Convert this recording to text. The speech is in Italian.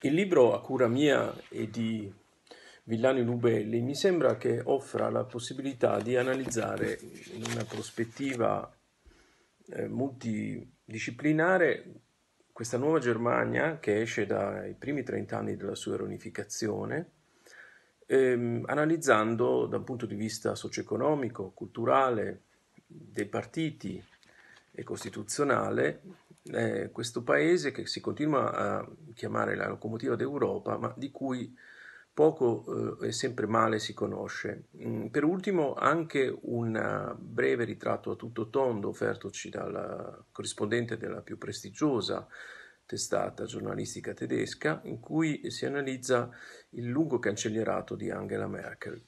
Il libro a cura mia e di Villani Lubelli mi sembra che offra la possibilità di analizzare in una prospettiva eh, multidisciplinare questa nuova Germania che esce dai primi 30 anni della sua eronificazione, ehm, analizzando da un punto di vista socio-economico, culturale, dei partiti e costituzionale eh, questo paese che si continua a chiamare la locomotiva d'Europa, ma di cui poco eh, e sempre male si conosce. Mm, per ultimo anche un breve ritratto a tutto tondo offertoci dal corrispondente della più prestigiosa testata giornalistica tedesca, in cui si analizza il lungo cancellierato di Angela Merkel.